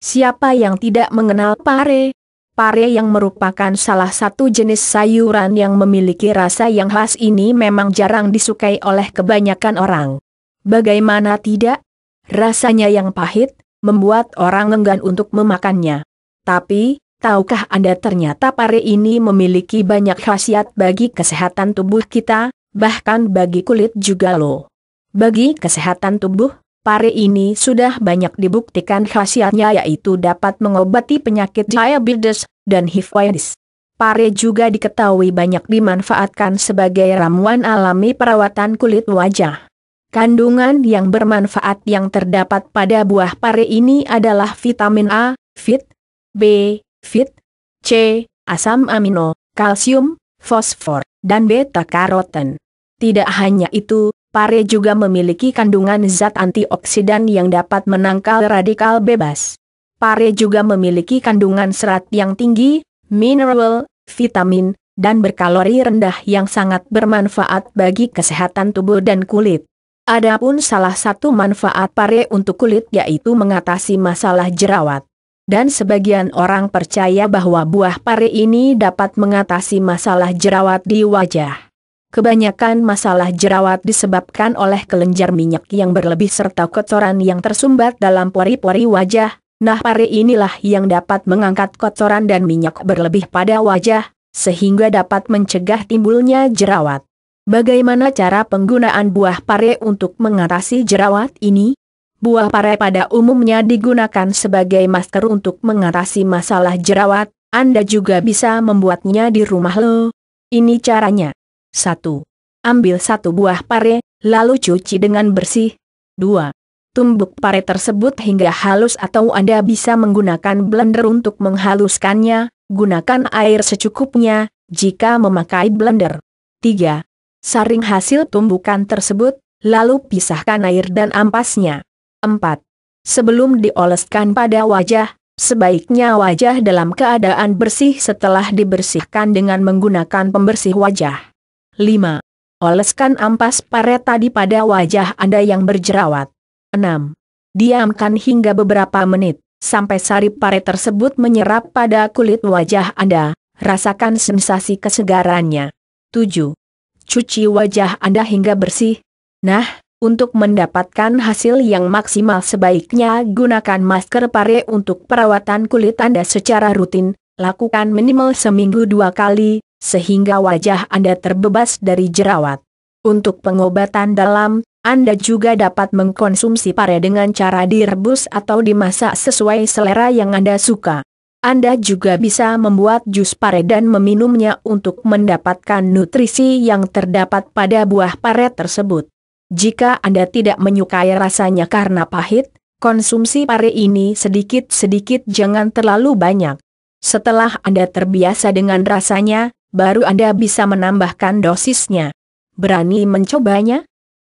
Siapa yang tidak mengenal pare? Pare yang merupakan salah satu jenis sayuran yang memiliki rasa yang khas ini memang jarang disukai oleh kebanyakan orang. Bagaimana tidak? Rasanya yang pahit, membuat orang enggan untuk memakannya. Tapi, Tahukah Anda ternyata pare ini memiliki banyak khasiat bagi kesehatan tubuh kita, bahkan bagi kulit juga loh. Bagi kesehatan tubuh, Pare ini sudah banyak dibuktikan khasiatnya yaitu dapat mengobati penyakit diabetes dan HIV Pare juga diketahui banyak dimanfaatkan sebagai ramuan alami perawatan kulit wajah. Kandungan yang bermanfaat yang terdapat pada buah pare ini adalah vitamin A, fit, B, fit, C, asam amino, kalsium, fosfor, dan beta-karoten. Tidak hanya itu, pare juga memiliki kandungan zat antioksidan yang dapat menangkal radikal bebas. Pare juga memiliki kandungan serat yang tinggi, mineral, vitamin, dan berkalori rendah yang sangat bermanfaat bagi kesehatan tubuh dan kulit. Adapun salah satu manfaat pare untuk kulit yaitu mengatasi masalah jerawat. Dan sebagian orang percaya bahwa buah pare ini dapat mengatasi masalah jerawat di wajah. Kebanyakan masalah jerawat disebabkan oleh kelenjar minyak yang berlebih serta kotoran yang tersumbat dalam pori-pori wajah. Nah pare inilah yang dapat mengangkat kotoran dan minyak berlebih pada wajah, sehingga dapat mencegah timbulnya jerawat. Bagaimana cara penggunaan buah pare untuk mengatasi jerawat ini? Buah pare pada umumnya digunakan sebagai masker untuk mengatasi masalah jerawat, Anda juga bisa membuatnya di rumah lo. Ini caranya. 1. Ambil satu buah pare, lalu cuci dengan bersih. 2. Tumbuk pare tersebut hingga halus atau Anda bisa menggunakan blender untuk menghaluskannya, gunakan air secukupnya, jika memakai blender. 3. Saring hasil tumbukan tersebut, lalu pisahkan air dan ampasnya. 4. Sebelum dioleskan pada wajah, sebaiknya wajah dalam keadaan bersih setelah dibersihkan dengan menggunakan pembersih wajah. 5. Oleskan ampas pare tadi pada wajah Anda yang berjerawat. 6. Diamkan hingga beberapa menit, sampai sari pare tersebut menyerap pada kulit wajah Anda, rasakan sensasi kesegarannya. 7. Cuci wajah Anda hingga bersih. Nah, untuk mendapatkan hasil yang maksimal sebaiknya gunakan masker pare untuk perawatan kulit Anda secara rutin, lakukan minimal seminggu dua kali, sehingga wajah Anda terbebas dari jerawat. Untuk pengobatan dalam, Anda juga dapat mengkonsumsi pare dengan cara direbus atau dimasak sesuai selera yang Anda suka. Anda juga bisa membuat jus pare dan meminumnya untuk mendapatkan nutrisi yang terdapat pada buah pare tersebut. Jika Anda tidak menyukai rasanya karena pahit, konsumsi pare ini sedikit-sedikit jangan terlalu banyak. Setelah Anda terbiasa dengan rasanya, baru Anda bisa menambahkan dosisnya. Berani mencobanya?